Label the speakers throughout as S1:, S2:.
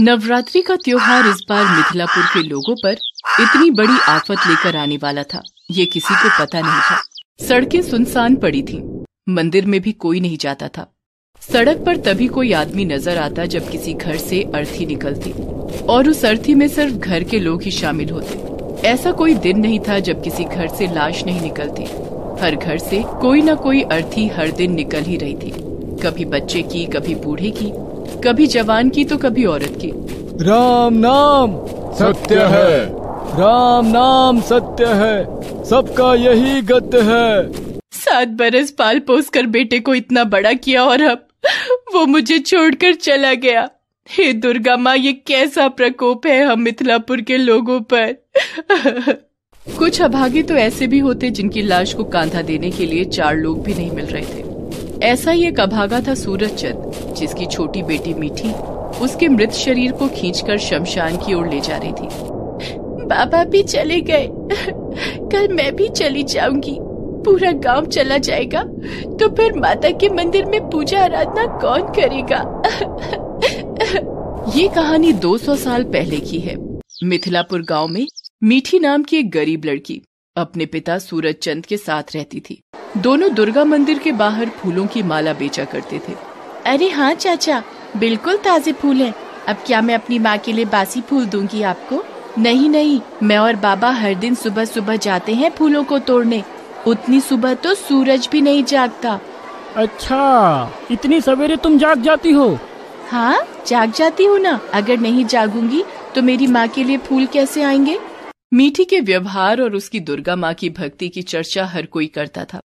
S1: नवरात्रि का त्योहार इस बार मिथिलापुर के लोगों पर इतनी बड़ी आफत लेकर आने वाला था ये किसी को पता नहीं था सड़कें सुनसान पड़ी थीं, मंदिर में भी कोई नहीं जाता था सड़क पर तभी कोई आदमी नजर आता जब किसी घर से अर्थी निकलती और उस अर्थी में सिर्फ घर के लोग ही शामिल होते ऐसा कोई दिन नहीं था जब किसी घर से लाश नहीं निकलती हर घर से कोई न कोई अर्थी हर दिन निकल ही रही थी कभी बच्चे की कभी बूढ़े की कभी जवान की तो कभी औरत की
S2: राम नाम सत्य है
S1: राम नाम सत्य है सबका यही गत है सात बरस पाल पोस कर बेटे को इतना बड़ा किया और अब वो मुझे छोड़कर चला गया हे दुर्गा माँ ये कैसा प्रकोप है हम मिथिलापुर के लोगों पर कुछ अभागे तो ऐसे भी होते जिनकी लाश को कांधा देने के लिए चार लोग भी नहीं मिल रहे थे ऐसा ही एक अभागा था सूरज चंद जिसकी छोटी बेटी मीठी उसके मृत शरीर को खींचकर शमशान की ओर ले जा रही थी बाबा भी चले गए कल मैं भी चली जाऊंगी पूरा गांव चला जाएगा तो फिर माता के मंदिर में पूजा आराधना कौन करेगा ये कहानी 200 साल पहले की है मिथिलापुर गांव में मीठी नाम की एक गरीब लड़की अपने पिता सूरज चंद के साथ रहती थी दोनों दुर्गा मंदिर के बाहर फूलों की माला बेचा करते थे अरे हाँ चाचा बिल्कुल ताजे फूल हैं। अब क्या मैं अपनी माँ के लिए बासी फूल दूंगी आपको नहीं नहीं मैं और बाबा हर दिन सुबह सुबह जाते हैं फूलों को तोड़ने उतनी सुबह तो सूरज भी नहीं जागता अच्छा इतनी सवेरे तुम जाग जाती हो हाँ जाग जाती हूँ ना अगर नहीं जागूंगी तो मेरी माँ के लिए फूल कैसे आएंगे मीठी के व्यवहार और उसकी दुर्गा माँ की भक्ति की चर्चा हर कोई करता था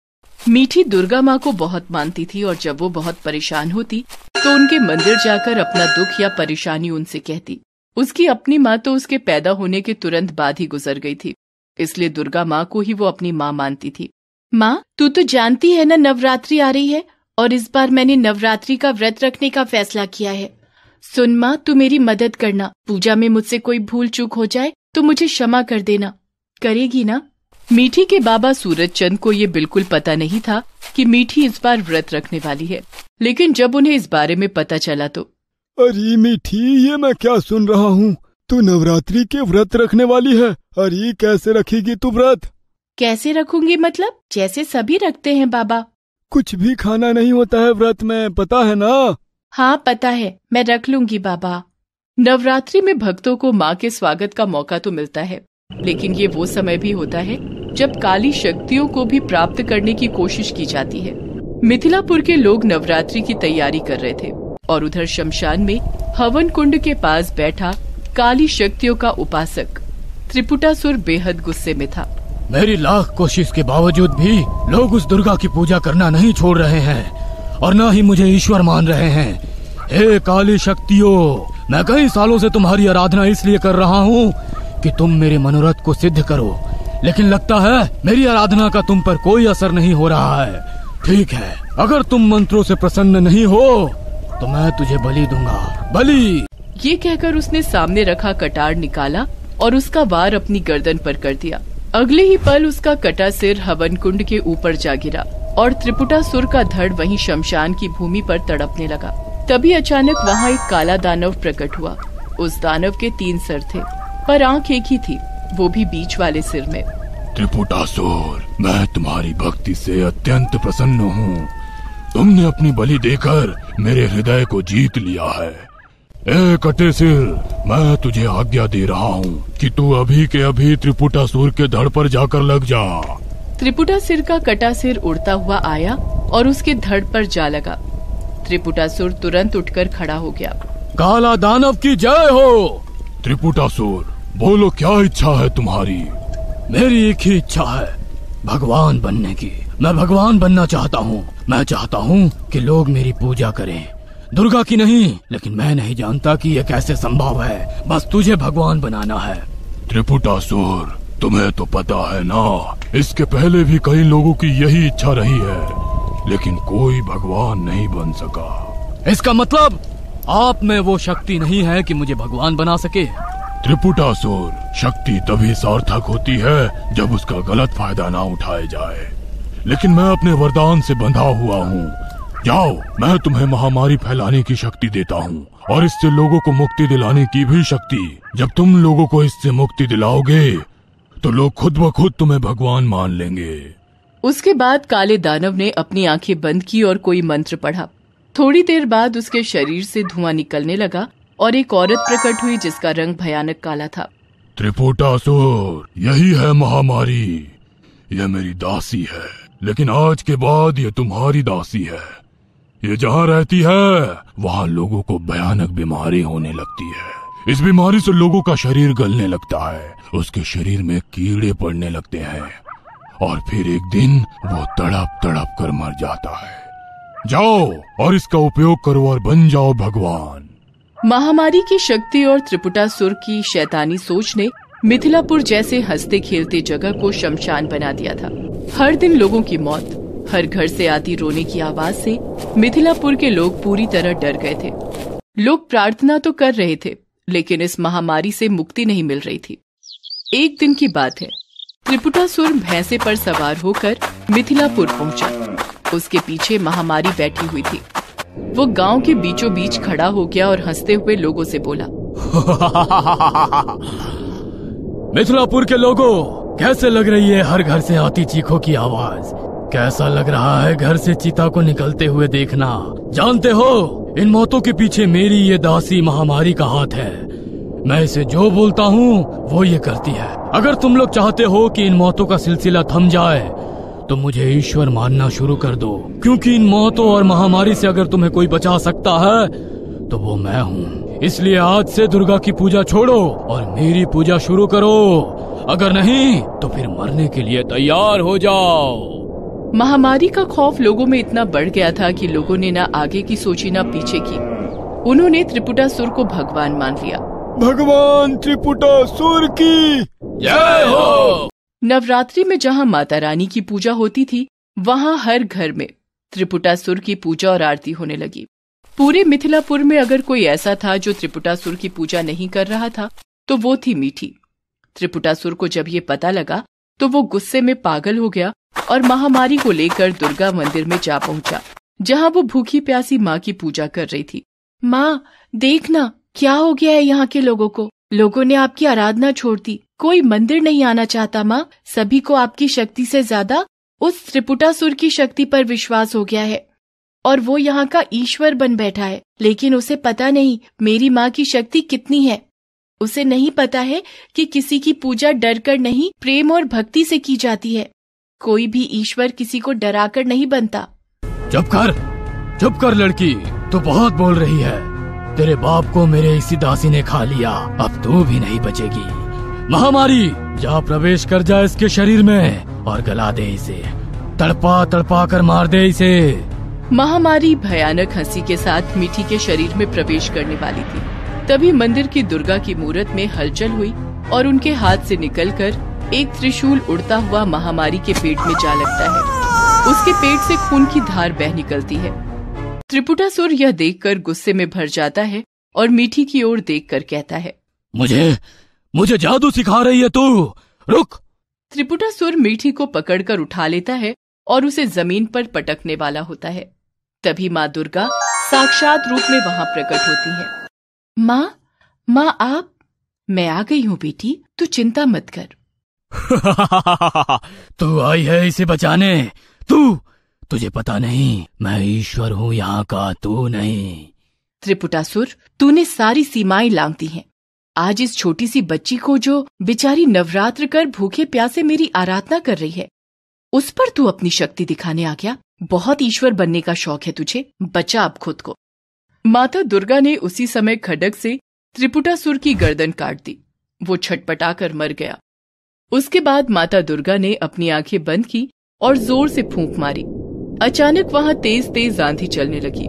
S1: मीठी दुर्गा माँ को बहुत मानती थी और जब वो बहुत परेशान होती तो उनके मंदिर जाकर अपना दुख या परेशानी उनसे कहती उसकी अपनी माँ तो उसके पैदा होने के तुरंत बाद ही गुजर गई थी इसलिए दुर्गा माँ को ही वो अपनी माँ मानती थी माँ तू तो जानती है ना नवरात्रि आ रही है और इस बार मैंने नवरात्रि का व्रत रखने का फैसला किया है सुन माँ तू मेरी मदद करना पूजा में मुझसे कोई भूल चूक हो जाए तो मुझे क्षमा कर देना करेगी ना मीठी के बाबा सूरज चंद को ये बिल्कुल पता नहीं था कि मीठी इस बार व्रत रखने वाली है लेकिन जब उन्हें इस बारे में पता चला तो
S2: अरे मीठी ये मैं क्या सुन रहा हूँ तू नवरात्रि के व्रत रखने वाली है अरे कैसे रखेगी तू व्रत
S1: कैसे रखूंगी मतलब जैसे सभी रखते हैं बाबा कुछ भी खाना नहीं होता है व्रत में पता है ना हाँ पता है मैं रख लूंगी बाबा नवरात्रि में भक्तों को माँ के स्वागत का मौका तो मिलता है लेकिन ये वो समय भी होता है जब काली शक्तियों को भी प्राप्त करने की कोशिश की जाती है मिथिलापुर के लोग नवरात्रि की तैयारी कर रहे थे और उधर शमशान में हवन कुंड के पास बैठा काली शक्तियों का उपासक त्रिपुटासुर बेहद गुस्से में था
S3: मेरी लाख कोशिश के बावजूद भी लोग उस दुर्गा की पूजा करना नहीं छोड़ रहे हैं और न ही मुझे ईश्वर मान रहे हैं हे काली शक्तियों मैं कई सालों से तुम्हारी आराधना इसलिए कर रहा हूँ कि तुम मेरे मनोरथ को सिद्ध करो लेकिन लगता है मेरी आराधना का तुम पर कोई असर नहीं हो रहा है ठीक है अगर तुम मंत्रों से प्रसन्न नहीं हो तो मैं तुझे बलि
S1: दूंगा बलि ये कहकर उसने सामने रखा कटार निकाला और उसका वार अपनी गर्दन पर कर दिया अगले ही पल उसका कटा सिर हवन कुंड के ऊपर जा गिरा और त्रिपुटा सुर का धड़ वहीं शमशान की भूमि पर तड़पने लगा तभी अचानक वहाँ एक काला दानव प्रकट हुआ उस दानव के तीन सर थे पर आंख एक ही थी वो भी बीच वाले सिर में
S4: त्रिपुटासुर मैं तुम्हारी भक्ति से अत्यंत प्रसन्न हूँ तुमने अपनी बलि देकर मेरे हृदय को जीत लिया है ए कटे सिर मैं तुझे आज्ञा दे रहा हूँ कि तू अभी के अभी त्रिपुटासुर के धड़ पर जाकर लग जा
S1: त्रिपुटा सिर का कटा सिर उड़ता हुआ आया और उसके धड़ पर जा लगा त्रिपुटासुर तुरंत उठकर खड़ा हो गया
S4: काला दानव की जय हो त्रिपुटासुर बोलो क्या इच्छा
S3: है तुम्हारी मेरी एक ही इच्छा है भगवान बनने की मैं भगवान बनना चाहता हूँ मैं चाहता हूँ कि लोग मेरी पूजा करें दुर्गा की नहीं लेकिन मैं नहीं जानता कि यह कैसे संभव है बस तुझे भगवान बनाना है
S4: त्रिपुटासुर तुम्हें तो पता है ना इसके पहले भी कई लोगों की यही इच्छा रही है लेकिन कोई भगवान नहीं बन सका इसका मतलब
S3: आप में वो शक्ति नहीं है कि मुझे भगवान बना सके
S4: त्रिपुटासुर शक्ति तभी सार्थक होती है जब उसका गलत फायदा ना उठाया जाए लेकिन मैं अपने वरदान से बंधा हुआ हूँ जाओ मैं तुम्हें महामारी फैलाने की शक्ति देता हूँ और इससे लोगों को मुक्ति दिलाने की भी शक्ति जब तुम लोगों को इससे मुक्ति दिलाओगे तो लोग खुद ब खुद तुम्हें भगवान मान लेंगे
S1: उसके बाद काले दानव ने अपनी आंखें बंद की और कोई मंत्र पढ़ा थोड़ी देर बाद उसके शरीर से धुआं निकलने लगा और एक औरत प्रकट हुई जिसका रंग भयानक काला था
S4: त्रिपोटासुर यही है महामारी यह मेरी दासी है लेकिन आज के बाद ये तुम्हारी दासी है ये जहाँ रहती है वहाँ लोगों को भयानक बीमारी होने लगती है इस बीमारी से लोगों का शरीर गलने लगता है उसके शरीर में कीड़े पड़ने लगते हैं और फिर एक दिन वो तड़प तड़प कर मर जाता है जाओ और इसका उपयोग करो और बन जाओ भगवान
S1: महामारी की शक्ति और त्रिपुटा सुर की शैतानी सोच ने मिथिलापुर जैसे हंसते खेलते जगह को शमशान बना दिया था हर दिन लोगों की मौत हर घर से आती रोने की आवाज से मिथिलापुर के लोग पूरी तरह डर गए थे लोग प्रार्थना तो कर रहे थे लेकिन इस महामारी से मुक्ति नहीं मिल रही थी एक दिन की बात है त्रिपुटासुर भैंसे पर सवार होकर मिथिलापुर पहुंचा उसके पीछे महामारी बैठी हुई थी वो गांव के बीचों बीच खड़ा हो गया और हंसते हुए लोगों से बोला
S3: मिथिलापुर के लोगों कैसे लग रही है हर घर से आती चीखों की आवाज कैसा लग रहा है घर से चीता को निकलते हुए देखना जानते हो इन मौतों के पीछे मेरी ये दासी महामारी का हाथ है मैं इसे जो बोलता हूँ वो ये करती है अगर तुम लोग चाहते हो कि इन मौतों का सिलसिला थम जाए तो मुझे ईश्वर मानना शुरू कर दो क्योंकि इन मौतों और महामारी से अगर तुम्हें कोई बचा सकता है तो वो मैं हूँ इसलिए आज से दुर्गा की पूजा छोड़ो और मेरी पूजा शुरू करो अगर नहीं तो फिर मरने के लिए तैयार हो जाओ
S1: महामारी का खौफ लोगों में इतना बढ़ गया था कि लोगों ने ना आगे की सोची ना पीछे की उन्होंने त्रिपुटा सुर को भगवान मान लिया
S2: भगवान त्रिपुटासुर की जय हो
S1: नवरात्रि में जहाँ माता रानी की पूजा होती थी वहाँ हर घर में सुर की पूजा और आरती होने लगी पूरे मिथिलापुर में अगर कोई ऐसा था जो सुर की पूजा नहीं कर रहा था तो वो थी मीठी त्रिपुटासुर को जब ये पता लगा तो वो गुस्से में पागल हो गया और महामारी को लेकर दुर्गा मंदिर में जा पहुंचा जहां वो भूखी प्यासी माँ की पूजा कर रही थी माँ देखना क्या हो गया है यहाँ के लोगों को लोगों ने आपकी आराधना छोड़ दी कोई मंदिर नहीं आना चाहता माँ सभी को आपकी शक्ति से ज्यादा उस त्रिपुटासुर की शक्ति पर विश्वास हो गया है और वो यहाँ का ईश्वर बन बैठा है लेकिन उसे पता नहीं मेरी माँ की शक्ति कितनी है उसे नहीं पता है कि किसी की पूजा डर कर नहीं प्रेम और भक्ति से की जाती है कोई भी ईश्वर किसी को डरा कर नहीं बनता
S3: चुप कर चुप कर लड़की तो बहुत बोल रही है तेरे बाप को मेरे इसी दासी ने खा लिया अब तू भी नहीं बचेगी महामारी जा प्रवेश कर जा इसके शरीर में और गला दे इसे तड़पा तड़पा कर मार दे इसे
S1: महामारी भयानक हंसी के साथ मिठी के शरीर में प्रवेश करने वाली थी तभी मंदिर की दुर्गा की मूर्त में हलचल हुई और उनके हाथ से निकलकर एक त्रिशूल उड़ता हुआ महामारी के पेट में जा लगता है उसके पेट से खून की धार बह निकलती है त्रिपुटासुर यह देखकर गुस्से में भर जाता है और मीठी की ओर देखकर कहता है
S3: मुझे मुझे जादू सिखा रही है तू रुक
S1: त्रिपुटासुर मीठी को पकड़कर उठा लेता है और उसे जमीन पर पटकने वाला होता है तभी माँ दुर्गा साक्षात रूप में वहाँ प्रकट होती है माँ माँ आप मैं आ गई हूँ बेटी तू चिंता मत कर
S3: तू आई है इसे बचाने तू तुझे पता नहीं मैं ईश्वर हूँ यहाँ का तू नहीं
S1: त्रिपुटासुर तूने सारी सीमाएं लांग दी हैं। आज इस छोटी सी बच्ची को जो बिचारी नवरात्र कर भूखे प्यासे मेरी आराधना कर रही है उस पर तू अपनी शक्ति दिखाने आ गया बहुत ईश्वर बनने का शौक है तुझे बचा अब खुद को माता दुर्गा ने उसी समय खडक से त्रिपुटासुर की गर्दन काट दी वो छटपटाकर मर गया उसके बाद माता दुर्गा ने अपनी आंखें बंद की और जोर से फूंक मारी अचानक वहाँ तेज तेज आंधी चलने लगी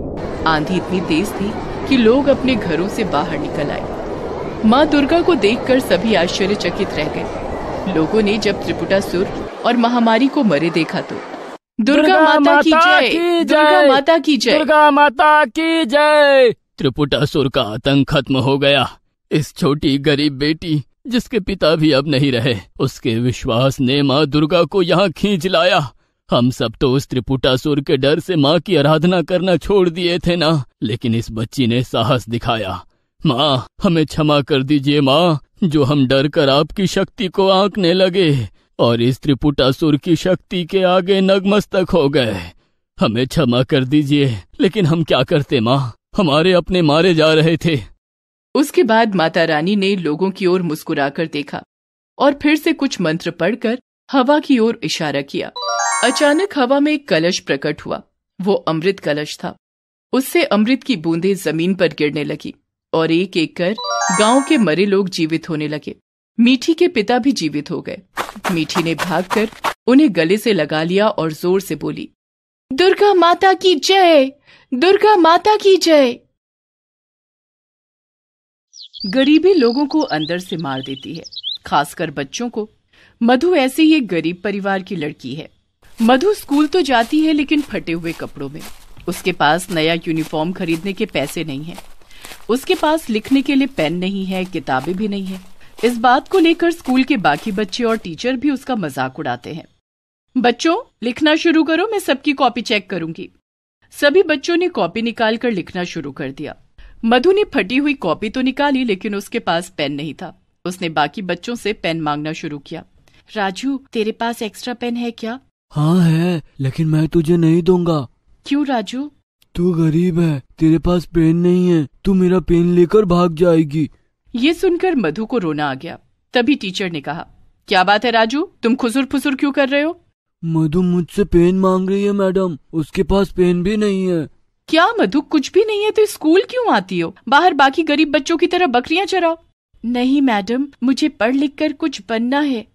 S1: आंधी इतनी तेज थी कि लोग अपने घरों से बाहर निकल आए माँ दुर्गा को देखकर सभी आश्चर्यचकित रह गए लोगों ने जब त्रिपुटा सुर और महामारी को मरे देखा तो
S3: दुर्गा माता की जय दुर्गा
S1: माता की जय दुर्गा माता की जय
S3: त्रिपुटा सुर का आतंक खत्म हो गया इस छोटी गरीब बेटी जिसके पिता भी अब नहीं रहे उसके विश्वास ने माँ दुर्गा को यहाँ खींच लाया हम सब तो उस त्रिपुटासुर के डर से माँ की आराधना करना छोड़ दिए थे ना लेकिन इस बच्ची ने साहस दिखाया माँ हमें क्षमा कर दीजिए माँ जो हम डर कर आपकी शक्ति को आंकने लगे और इस त्रिपुटासुर की शक्ति के आगे नगमस्तक हो गए हमें क्षमा कर दीजिए लेकिन हम क्या करते माँ हमारे अपने मारे जा रहे थे
S1: उसके बाद माता रानी ने लोगों की ओर मुस्कुराकर देखा और फिर से कुछ मंत्र पढ़कर हवा की ओर इशारा किया अचानक हवा में एक कलश प्रकट हुआ वो अमृत कलश था उससे अमृत की बूंदे जमीन पर गिरने लगी और एक एक कर गांव के मरे लोग जीवित होने लगे मीठी के पिता भी जीवित हो गए मीठी ने भागकर उन्हें गले से लगा लिया और जोर से बोली दुर्गा माता की जय दुर्गा माता की जय गरीबी लोगों को अंदर से मार देती है खासकर बच्चों को मधु ऐसे ही एक गरीब परिवार की लड़की है मधु स्कूल तो जाती है लेकिन फटे हुए कपड़ों में उसके पास नया यूनिफॉर्म खरीदने के पैसे नहीं है उसके पास लिखने के लिए पेन नहीं है किताबें भी नहीं है इस बात को लेकर स्कूल के बाकी बच्चे और टीचर भी उसका मजाक उड़ाते हैं बच्चों लिखना शुरू करो मैं सबकी कॉपी चेक करूंगी सभी बच्चों ने कॉपी निकाल कर लिखना शुरू कर दिया मधु ने फटी हुई कॉपी तो निकाली लेकिन उसके पास पेन नहीं था उसने बाकी बच्चों से पेन मांगना शुरू किया राजू तेरे पास एक्स्ट्रा पेन है क्या
S2: हाँ है लेकिन मैं तुझे नहीं दूंगा क्यों राजू तू गरीब है तेरे पास पेन नहीं है तू मेरा पेन लेकर भाग जाएगी
S1: ये सुनकर मधु को रोना आ गया तभी टीचर ने कहा क्या बात है राजू तुम खुसुर फुसुर क्यों कर रहे हो मधु मुझसे पेन मांग रही है मैडम उसके पास पेन भी नहीं है क्या मधु कुछ भी नहीं है तो स्कूल क्यों आती हो बाहर बाकी गरीब बच्चों की तरह बकरियां चराओ नहीं मैडम मुझे पढ़ लिख कर कुछ बनना है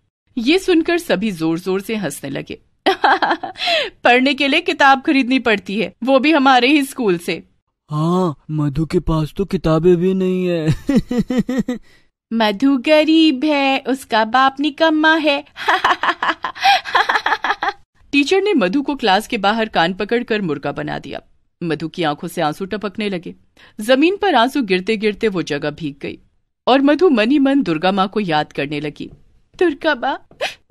S1: ये सुनकर सभी जोर जोर से हंसने लगे पढ़ने के लिए किताब खरीदनी पड़ती है वो भी हमारे ही स्कूल से
S2: हाँ मधु के पास तो किताबें भी नहीं है
S1: मधु गरीब है उसका बाप निकम्मा है टीचर ने मधु को क्लास के बाहर कान पकड़कर मुर्गा बना दिया मधु की आंखों से आंसू टपकने लगे जमीन पर आंसू गिरते गिरते वो जगह भीग गई और मधु मनी मन दुर्गा माँ को याद करने लगी दुर्गा माँ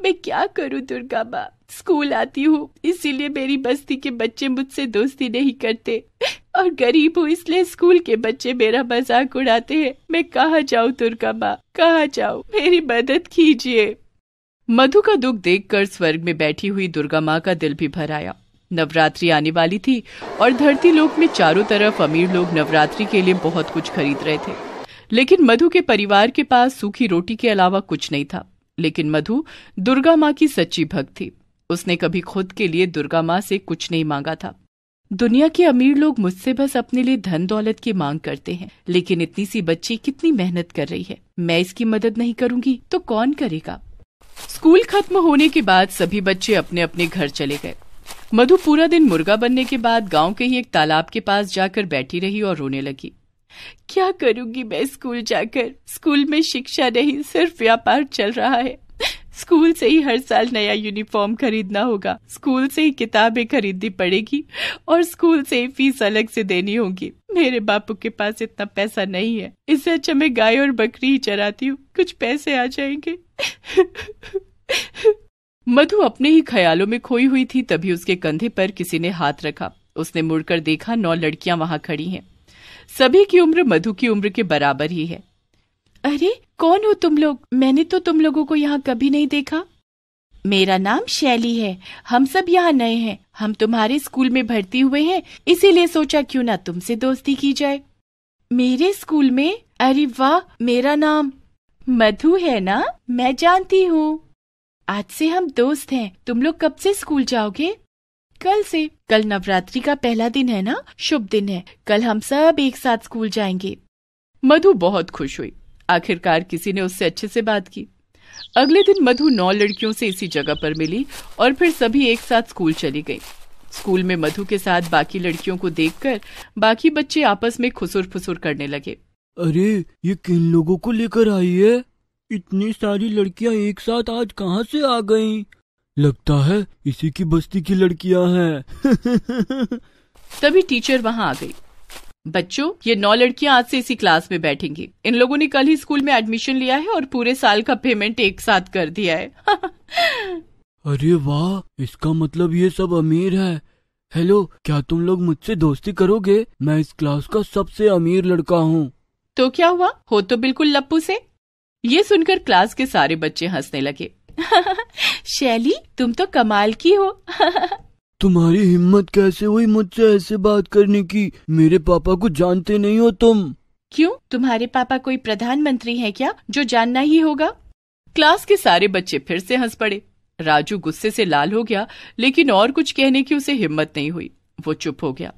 S1: मैं क्या करूँ दुर्गा माँ स्कूल आती हूँ इसीलिए मेरी बस्ती के बच्चे मुझसे दोस्ती नहीं करते और गरीब हूँ इसलिए स्कूल के बच्चे मेरा मजाक उड़ाते हैं मैं कहा जाऊँ दुर्गा माँ कहा जाऊँ मेरी मदद कीजिए मधु का दुख देखकर स्वर्ग में बैठी हुई दुर्गा माँ का दिल भी भर आया नवरात्रि आने वाली थी और धरती लोक में चारों तरफ अमीर लोग नवरात्रि के लिए बहुत कुछ खरीद रहे थे लेकिन मधु के परिवार के पास सूखी रोटी के अलावा कुछ नहीं था लेकिन मधु दुर्गा माँ की सच्ची भक्त थी उसने कभी खुद के लिए दुर्गा माँ से कुछ नहीं मांगा था दुनिया के अमीर लोग मुझसे बस अपने लिए धन दौलत की मांग करते हैं लेकिन इतनी सी बच्ची कितनी मेहनत कर रही है मैं इसकी मदद नहीं करूंगी तो कौन करेगा स्कूल खत्म होने के बाद सभी बच्चे अपने अपने घर चले गए मधु पूरा दिन मुर्गा बनने के बाद गांव के ही एक तालाब के पास जाकर बैठी रही और रोने लगी क्या करूंगी मैं स्कूल जाकर स्कूल में शिक्षा नहीं सिर्फ व्यापार चल रहा है स्कूल से ही हर साल नया यूनिफॉर्म खरीदना होगा स्कूल से ही किताबें खरीदनी पड़ेगी और स्कूल से ही फीस अलग से देनी होगी मेरे बापू के पास इतना पैसा नहीं है इससे अच्छा मैं गाय और बकरी ही चराती हूँ कुछ पैसे आ जाएंगे मधु अपने ही ख्यालों में खोई हुई थी तभी उसके कंधे पर किसी ने हाथ रखा उसने मुड़कर देखा नौ लड़कियां वहां खड़ी हैं सभी की उम्र मधु की उम्र के बराबर ही है अरे कौन हो तुम लोग मैंने तो तुम लोगों को यहाँ कभी नहीं देखा मेरा नाम शैली है हम सब यहाँ नए हैं हम तुम्हारे स्कूल में भर्ती हुए हैं इसीलिए सोचा क्यों ना तुमसे दोस्ती की जाए मेरे स्कूल में अरे वाह मेरा नाम मधु है ना मैं जानती हूँ आज से हम दोस्त हैं तुम लोग कब से स्कूल जाओगे कल से कल नवरात्रि का पहला दिन है ना शुभ दिन है कल हम सब एक साथ स्कूल जाएंगे मधु बहुत खुश हुई आखिरकार किसी ने उससे अच्छे से बात की अगले दिन मधु नौ लड़कियों से इसी जगह पर मिली और फिर सभी एक साथ स्कूल चली गई स्कूल में मधु के साथ बाकी लड़कियों को देखकर बाकी बच्चे आपस में खुसुर फुसुर करने लगे
S2: अरे ये किन लोगों को लेकर आई है इतनी सारी लड़कियां एक साथ
S1: आज कहाँ से आ गईं?
S2: लगता है इसी की बस्ती की लड़कियां हैं
S1: तभी टीचर वहां आ गई बच्चों ये नौ लड़कियां आज से इसी क्लास में बैठेंगी इन लोगों ने कल ही स्कूल में एडमिशन लिया है और पूरे साल का पेमेंट एक साथ कर दिया है
S2: अरे वाह इसका मतलब ये सब अमीर है हेलो क्या तुम लोग मुझसे दोस्ती करोगे मैं इस क्लास का सबसे अमीर लड़का हूँ
S1: तो क्या हुआ हो तो बिल्कुल लप्पू से ये सुनकर क्लास के सारे बच्चे हंसने लगे शैली तुम तो कमाल की हो
S2: तुम्हारी हिम्मत कैसे हुई मुझसे ऐसे बात करने की मेरे पापा को जानते नहीं हो तुम
S1: क्यों तुम्हारे पापा कोई प्रधानमंत्री हैं क्या जो जानना ही होगा क्लास के सारे बच्चे फिर से हंस पड़े राजू गुस्से से लाल हो गया लेकिन और कुछ कहने की उसे हिम्मत नहीं हुई वो चुप हो गया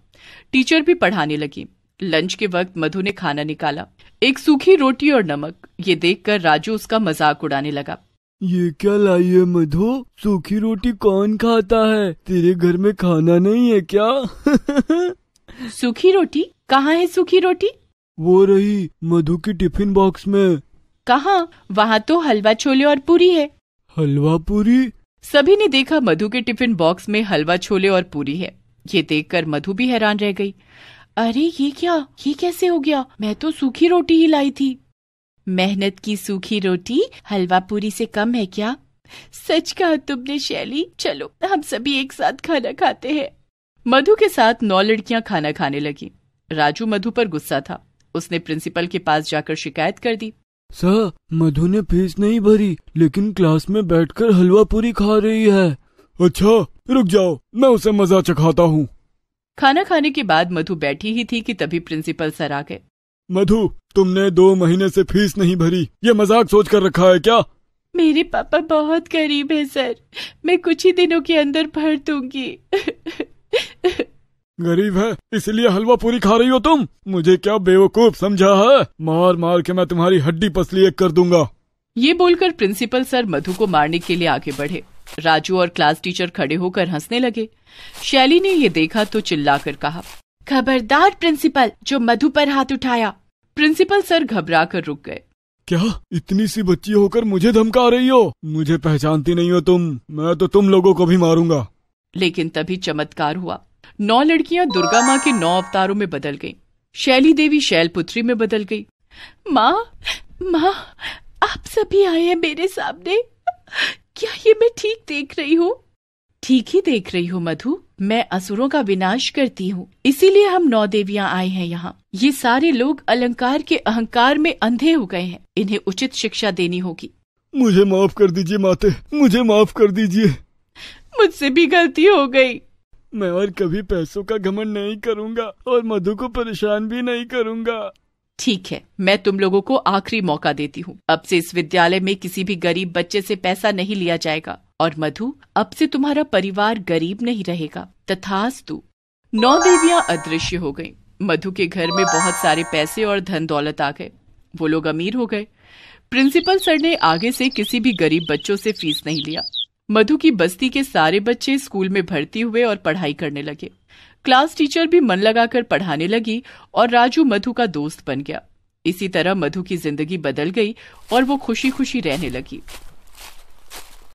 S1: टीचर भी पढ़ाने लगी लंच के वक्त मधु ने खाना निकाला एक सूखी रोटी और नमक ये देखकर राजू उसका मजाक उड़ाने लगा
S2: ये क्या लाई है मधु सूखी रोटी कौन खाता है तेरे घर में खाना नहीं
S1: है क्या सूखी रोटी कहाँ है सूखी रोटी वो रही मधु की टिफिन बॉक्स में कहा वहाँ तो हलवा छोले और पूरी है हलवा पूरी सभी ने देखा मधु के टिफिन बॉक्स में हलवा छोले और पूरी है ये देखकर मधु भी हैरान रह गई अरे ये क्या ये कैसे हो गया मैं तो सूखी रोटी ही लाई थी मेहनत की सूखी रोटी हलवा पूरी से कम है क्या सच कहा तुमने शैली चलो हम सभी एक साथ खाना खाते हैं मधु के साथ नौ लड़कियां खाना खाने लगी राजू मधु पर गुस्सा था उसने प्रिंसिपल के पास जाकर शिकायत कर दी
S2: सर मधु ने फीस नहीं भरी लेकिन क्लास में बैठकर हलवा पूरी खा रही है अच्छा रुक जाओ मैं उसे मजा चखाता
S1: हूँ खाना खाने के बाद मधु बैठी ही थी कि तभी प्रिंसिपल सर आ गए
S2: मधु तुमने दो महीने से फीस नहीं भरी ये मजाक सोच कर रखा है क्या
S1: मेरे पापा बहुत गरीब है सर मैं कुछ ही दिनों के अंदर भर दूंगी
S2: गरीब है इसलिए हलवा पूरी खा रही हो तुम मुझे क्या बेवकूफ समझा है मार मार के मैं तुम्हारी हड्डी पसली एक कर दूंगा
S1: ये बोलकर प्रिंसिपल सर मधु को मारने के लिए आगे बढ़े राजू और क्लास टीचर खड़े होकर हंसने लगे शैली ने ये देखा तो चिल्लाकर कहा खबरदार प्रिंसिपल जो मधु पर हाथ उठाया प्रिंसिपल सर घबरा कर रुक गए
S2: क्या इतनी सी बच्ची होकर मुझे धमका रही हो मुझे पहचानती नहीं हो तुम मैं तो तुम लोगों को भी मारूंगा
S1: लेकिन तभी चमत्कार हुआ नौ लड़कियां दुर्गा माँ के नौ अवतारों में बदल गईं। शैली देवी शैलपुत्री में बदल गई माँ माँ आप सभी आए हैं मेरे सामने क्या ये मैं ठीक देख रही हूँ ठीक ही देख रही हूँ मधु मैं असुरों का विनाश करती हूँ इसीलिए हम नौ देवियाँ आए हैं यहाँ ये सारे लोग अलंकार के अहंकार में अंधे हो गए हैं इन्हें उचित शिक्षा देनी होगी
S2: मुझे माफ कर दीजिए माते मुझे माफ कर दीजिए मुझसे
S1: भी गलती हो गई मैं और
S2: कभी पैसों का घमंड नहीं करूँगा और मधु को परेशान भी नहीं करूँगा
S1: ठीक है मैं तुम लोगों को आखिरी मौका देती हूँ अब से इस विद्यालय में किसी भी गरीब बच्चे से पैसा नहीं लिया जाएगा और मधु अब से तुम्हारा परिवार गरीब नहीं रहेगा तथास्तु नौ देवियां अदृश्य हो गईं। मधु के घर में बहुत सारे पैसे और धन दौलत आ गए वो लोग अमीर हो गए प्रिंसिपल सर ने आगे से किसी भी गरीब बच्चों से फीस नहीं लिया मधु की बस्ती के सारे बच्चे स्कूल में भर्ती हुए और पढ़ाई करने लगे क्लास टीचर भी मन लगाकर पढ़ाने लगी और राजू मधु का दोस्त बन गया इसी तरह मधु की जिंदगी बदल गई और वो खुशी खुशी रहने लगी